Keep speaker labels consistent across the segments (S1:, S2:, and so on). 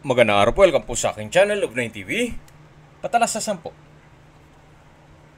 S1: Magandang araw po, welcome po sa aking channel, Love9 TV. Patalas sa 10.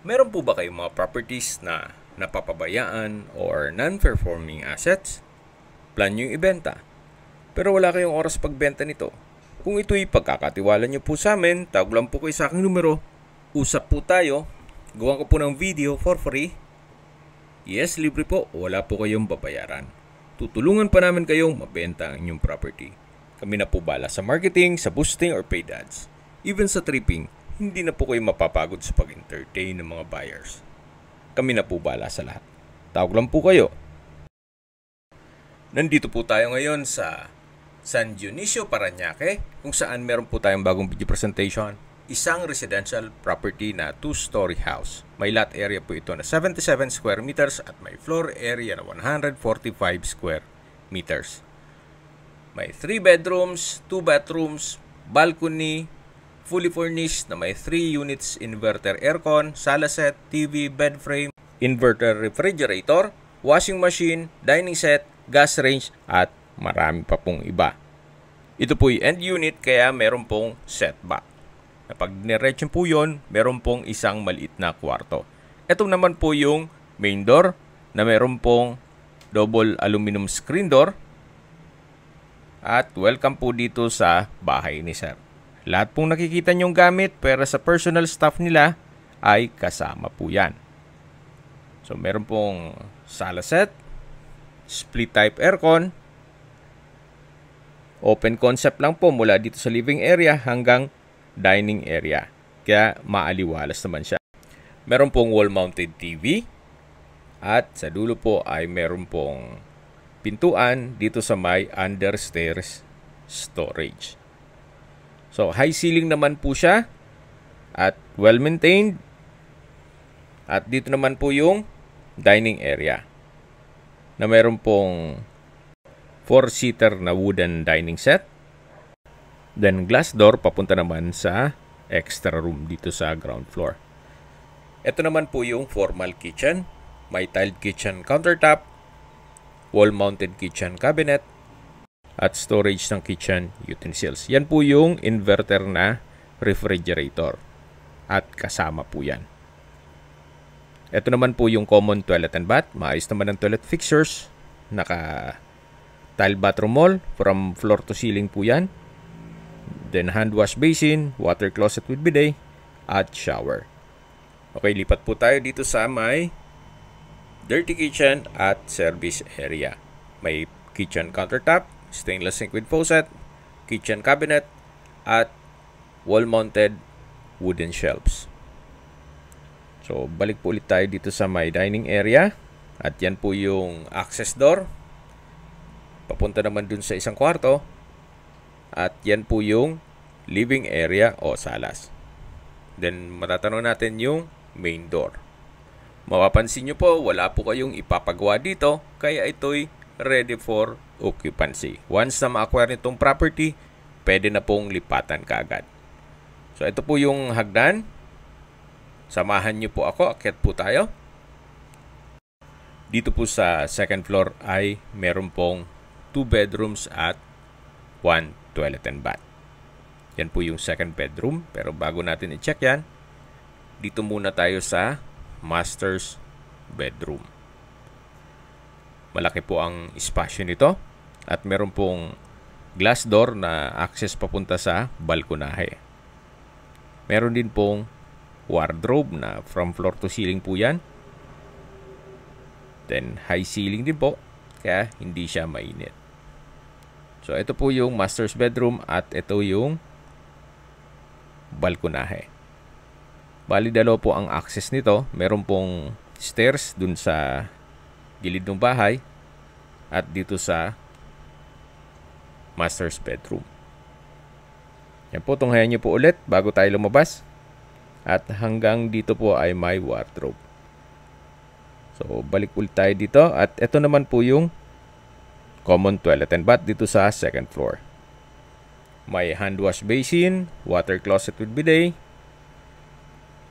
S1: Meron po ba kayong mga properties na napapabayaan or non-performing assets? Plan nyo ibenta. Pero wala kayong oras pagbenta nito. Kung ito'y pagkakatiwala nyo po sa amin, tawag lang po kayo sa aking numero. Usap po tayo. Gawa ko po ng video for free. Yes, libre po. Wala po kayong babayaran. Tutulungan pa namin kayong mabenta ang inyong property. Kami na po bala sa marketing, sa boosting or paid ads. Even sa tripping, hindi na po kayo mapapagod sa pag-entertain ng mga buyers. Kami na po bala sa lahat. Tawag lang po kayo. Nandito po tayo ngayon sa San Dionisio, Paranaque, kung saan meron po tayong bagong video presentation. Isang residential property na two-story house. May lot area po ito na 77 square meters at may floor area na 145 square meters. May 3 bedrooms, 2 bathrooms, balcony, fully furnished na may 3 units inverter aircon, sala set, TV, bed frame, inverter refrigerator, washing machine, dining set, gas range at marami pa pong iba. Ito po'y end unit kaya meron pong setback. Kapag niretso po yun, meron pong isang maliit na kwarto. Ito naman po yung main door na meron pong double aluminum screen door at welcome po dito sa bahay ni Sir. Lahat pong nakikita niyong gamit pero sa personal staff nila ay kasama po yan. So meron pong sala set, split type aircon, open concept lang po mula dito sa living area hanggang dining area. Kaya maaliwalas naman siya. Meron pong wall mounted TV at sa dulo po ay meron pong pintuan dito sa may understairs storage. So, high ceiling naman po siya at well maintained. At dito naman po yung dining area na meron pong 4-seater na wooden dining set. Then glass door papunta naman sa extra room dito sa ground floor. Ito naman po yung formal kitchen. May tiled kitchen countertop wall-mounted kitchen cabinet, at storage ng kitchen utensils. Yan po yung inverter na refrigerator at kasama po yan. Ito naman po yung common toilet and bath. Maayos naman ang toilet fixtures. Naka tile bathroom wall from floor to ceiling po yan. Then hand wash basin, water closet with bidet, at shower. Okay, lipat po tayo dito sa may dirty kitchen at service area. May kitchen countertop, stainless sink with faucet, kitchen cabinet, at wall-mounted wooden shelves. So, balik po ulit tayo dito sa my dining area. At yan po yung access door. Papunta naman dun sa isang kwarto. At yan po yung living area o salas. Then, matatanong natin yung main door. Mapapansin nyo po, wala po kayong ipapagawa dito kaya ito'y ready for occupancy. Once na ma-acquire nitong property, pwede na pong lipatan kaagad. So ito po yung hagdan. Samahan nyo po ako, akyat po tayo. Dito po sa second floor ay meron pong 2 bedrooms at 1 toilet and bath. Yan po yung second bedroom. Pero bago natin i-check yan, dito muna tayo sa master's bedroom. Malaki po ang espasyo nito at meron pong glass door na access papunta sa balkonahe. Meron din pong wardrobe na from floor to ceiling po yan. Then high ceiling din po kaya hindi siya mainit. So ito po yung master's bedroom at ito yung balkonahe. Bali, dalawa po ang access nito. Meron pong stairs dun sa gilid ng bahay at dito sa master's bedroom. Yan po, tunghayan nyo po ulit bago tayo lumabas. At hanggang dito po ay my wardrobe. So, balik ulit tayo dito. At ito naman po yung common toilet and bath dito sa second floor. May hand wash basin, water closet with bidet,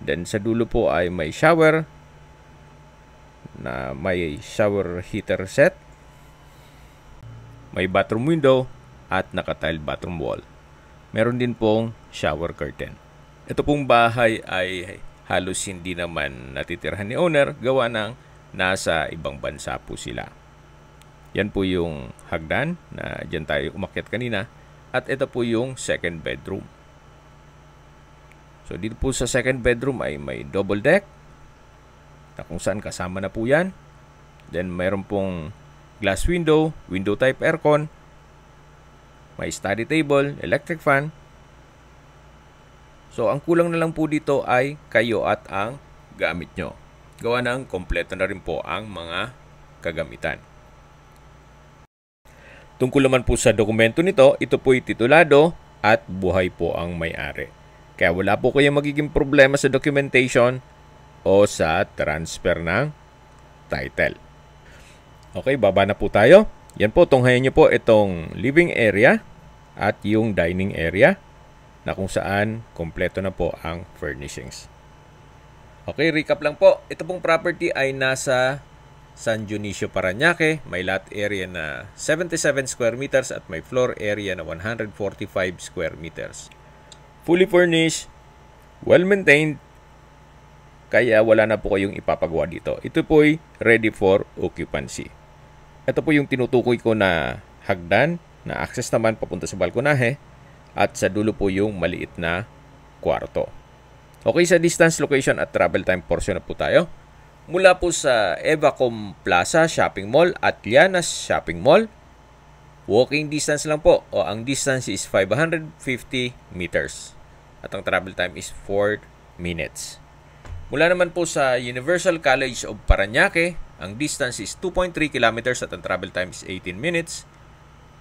S1: Then sa dulo po ay may shower na may shower heater set. May bathroom window at nakatiled bathroom wall. Meron din pong shower curtain. Ito pong bahay ay halos hindi naman natitirhan ni owner gawa ng nasa ibang bansa po sila. Yan po yung hagdan na dyan tayo umakyat kanina. At ito po yung second bedroom. So dito po sa second bedroom ay may double deck na kung saan kasama na po yan. Then mayroon pong glass window, window type aircon, may study table, electric fan. So ang kulang na lang po dito ay kayo at ang gamit nyo. Gawa ng kompleto na rin po ang mga kagamitan. Tungkol naman po sa dokumento nito, ito po'y titulado at buhay po ang may-ari. Kaya wala po kayong magiging problema sa documentation o sa transfer ng title. Okay, baba na po tayo. Yan po, tunghayan nyo po itong living area at yung dining area na kung saan kompleto na po ang furnishings. Okay, recap lang po. Ito pong property ay nasa San Dionisio, Paranaque. May lot area na 77 square meters at may floor area na 145 square meters fully furnished, well-maintained, kaya wala na po kayong ipapagawa dito. Ito po ay ready for occupancy. Ito po yung tinutukoy ko na hagdan na access naman papunta sa balkonahe at sa dulo po yung maliit na kwarto. Okay, sa distance, location at travel time portion na po tayo. Mula po sa Evacom Plaza Shopping Mall at Lianas Shopping Mall, walking distance lang po o ang distance is 550 meters at ang travel time is 4 minutes. Mula naman po sa Universal College of Paranaque, ang distance is 2.3 kilometers at ang travel time is 18 minutes.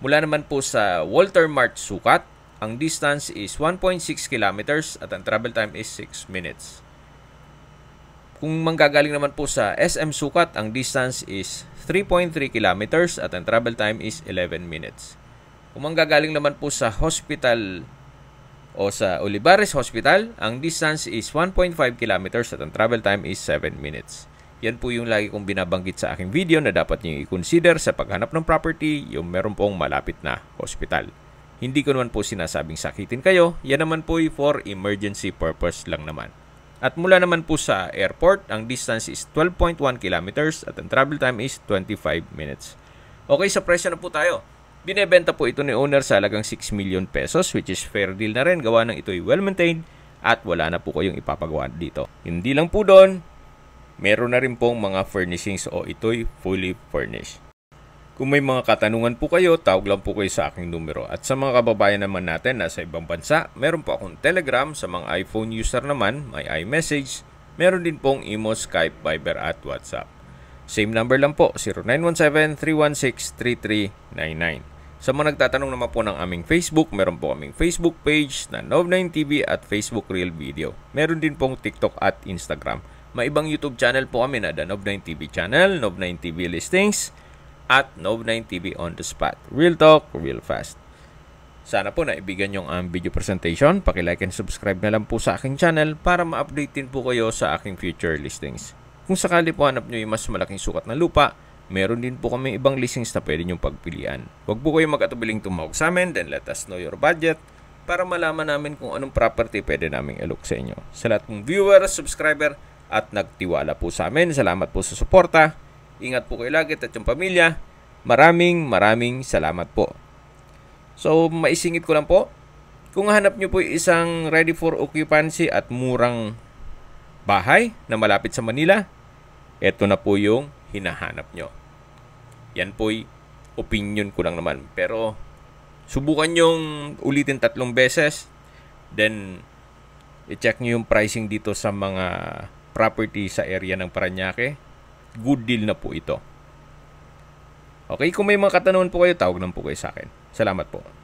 S1: Mula naman po sa Walter Mart Sukat, ang distance is 1.6 kilometers at ang travel time is 6 minutes. Kung manggagaling naman po sa SM Sukat, ang distance is 3.3 kilometers at ang travel time is 11 minutes. Kung manggagaling naman po sa Hospital o sa Olivares Hospital, ang distance is 1.5 kilometers at ang travel time is 7 minutes. Yan po yung lagi kong binabanggit sa aking video na dapat niyo i-consider sa paghanap ng property yung meron pong malapit na hospital. Hindi ko naman po sinasabing sakitin kayo, yan naman po ay for emergency purpose lang naman. At mula naman po sa airport, ang distance is 12.1 kilometers at ang travel time is 25 minutes. Okay, sa presyo na po tayo. Binebenta po ito ni owner sa halagang 6 million pesos which is fair deal na rin gawa ng ito'y well-maintained at wala na po kayong ipapagawa dito. Hindi lang po doon, meron na rin pong mga furnishings o ito'y fully furnished. Kung may mga katanungan po kayo, tawag lang po kayo sa aking numero. At sa mga kababayan naman natin na sa ibang bansa, meron po akong Telegram sa mga iPhone user naman, may iMessage, meron din pong Imo, Skype, Viber at WhatsApp. Same number lang po, 0917 316 3399. Sa mga nagtatanong naman po ng aming Facebook, meron po kaming Facebook page na Nov9TV at Facebook Real Video. Meron din pong TikTok at Instagram. May ibang YouTube channel po kami na The Nov9TV Channel, Nov9TV Listings, at Nov9TV On The Spot. Real talk, real fast. Sana po naibigan yung ang video presentation. Pakilike and subscribe na lang po sa aking channel para ma-update din po kayo sa aking future listings. Kung sakali po hanap nyo yung mas malaking sukat na lupa, Meron din po kami ibang listings na pwede nyong pagpilian. Huwag po kayong magkatubiling tumawag sa amin, then let us know your budget para malaman namin kung anong property pwede naming ilook sa inyo. Sa lahat ng viewers, subscriber, at nagtiwala po sa amin. Salamat po sa suporta. Ingat po kayo lagi at yung pamilya. Maraming maraming salamat po. So, maisingit ko lang po. Kung hanap nyo po isang ready for occupancy at murang bahay na malapit sa Manila, eto na po yung hinahanap nyo. Yan po'y opinion ko lang naman. Pero, subukan nyong ulitin tatlong beses. Then, i-check nyo yung pricing dito sa mga property sa area ng Paranaque. Good deal na po ito. Okay, kung may mga katanungan po kayo, tawag lang po kayo sa akin. Salamat po.